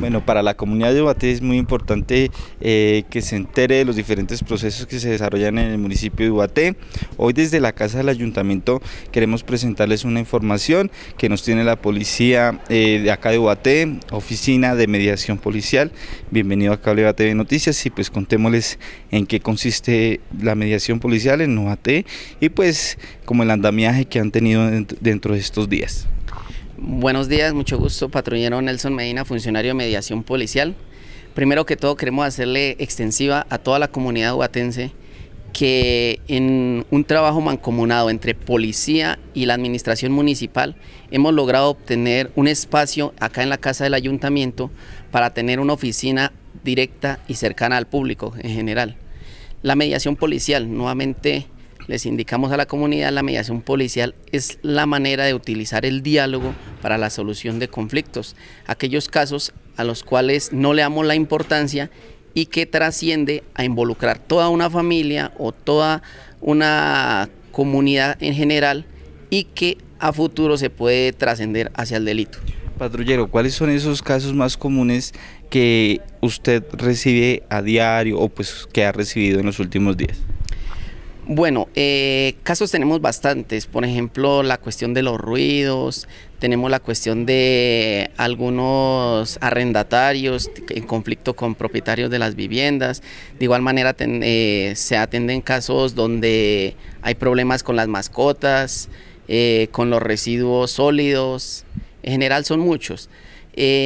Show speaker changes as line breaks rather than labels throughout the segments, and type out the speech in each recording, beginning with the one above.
Bueno, para la comunidad de Ubaté es muy importante eh, que se entere de los diferentes procesos que se desarrollan en el municipio de Ubaté. Hoy desde la Casa del Ayuntamiento queremos presentarles una información que nos tiene la policía eh, de acá de Ubaté, Oficina de Mediación Policial. Bienvenido a Cable TV Noticias y pues contémosles en qué consiste la mediación policial en Ubaté y pues como el andamiaje que han tenido dentro de estos días.
Buenos días, mucho gusto, patrullero Nelson Medina, funcionario de mediación policial. Primero que todo queremos hacerle extensiva a toda la comunidad guatense que en un trabajo mancomunado entre policía y la administración municipal hemos logrado obtener un espacio acá en la casa del ayuntamiento para tener una oficina directa y cercana al público en general. La mediación policial, nuevamente les indicamos a la comunidad, la mediación policial es la manera de utilizar el diálogo para la solución de conflictos, aquellos casos a los cuales no le damos la importancia y que trasciende a involucrar toda una familia o toda una comunidad en general y que a futuro se puede trascender hacia el delito. Patrullero, ¿cuáles son esos casos más
comunes que usted recibe a diario o pues que ha recibido en los últimos días?
Bueno, eh, casos tenemos bastantes, por ejemplo, la cuestión de los ruidos, tenemos la cuestión de algunos arrendatarios en conflicto con propietarios de las viviendas, de igual manera eh, se atenden casos donde hay problemas con las mascotas, eh, con los residuos sólidos, en general son muchos.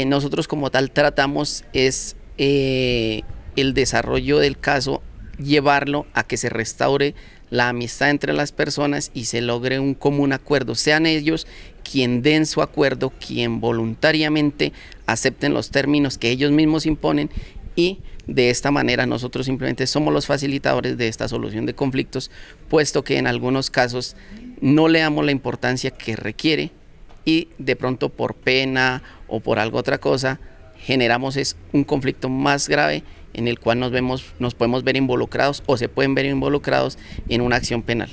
nosotros como tal tratamos es el desarrollo del caso llevarlo a que se restaure la amistad entre las personas y se logre un común acuerdo. Sean ellos quien den su acuerdo, quien voluntariamente acepten los términos que ellos mismos imponen y de esta manera nosotros simplemente somos los facilitadores de esta solución de conflictos, puesto que en algunos casos no le damos la importancia que requiere y de pronto por pena o por algo otra cosa generamos es un conflicto más grave en el cual nos vemos, nos podemos ver involucrados o se pueden ver involucrados en una acción penal.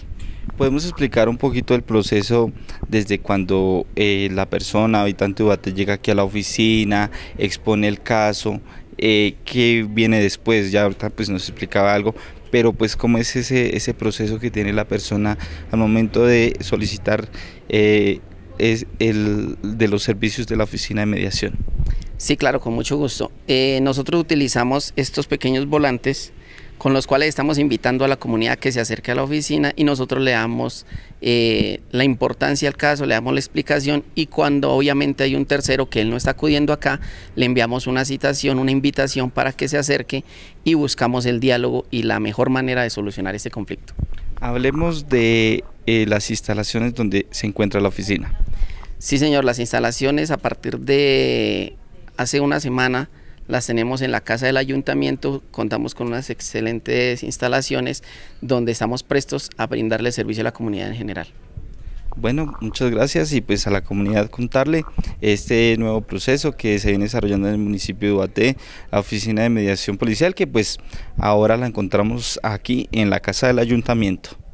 ¿Podemos explicar un poquito el proceso desde cuando eh, la persona, habitante de Ubate, llega aquí a la oficina, expone el caso, eh, qué viene después? Ya ahorita pues nos explicaba algo, pero pues cómo es ese, ese proceso que tiene la persona al momento de solicitar eh,
es el, de los servicios de la oficina de mediación. Sí, claro, con mucho gusto. Eh, nosotros utilizamos estos pequeños volantes con los cuales estamos invitando a la comunidad que se acerque a la oficina y nosotros le damos eh, la importancia al caso, le damos la explicación y cuando obviamente hay un tercero que él no está acudiendo acá, le enviamos una citación, una invitación para que se acerque y buscamos el diálogo y la mejor manera de solucionar este conflicto. Hablemos de eh, las instalaciones donde se encuentra la oficina. Sí, señor, las instalaciones a partir de hace una semana las tenemos en la casa del ayuntamiento, contamos con unas excelentes instalaciones donde estamos prestos a brindarle servicio a la comunidad en general.
Bueno, muchas gracias y pues a la comunidad contarle este nuevo proceso que se viene desarrollando en el municipio de Ubaté, la oficina de mediación policial que pues ahora la encontramos aquí en la casa del ayuntamiento.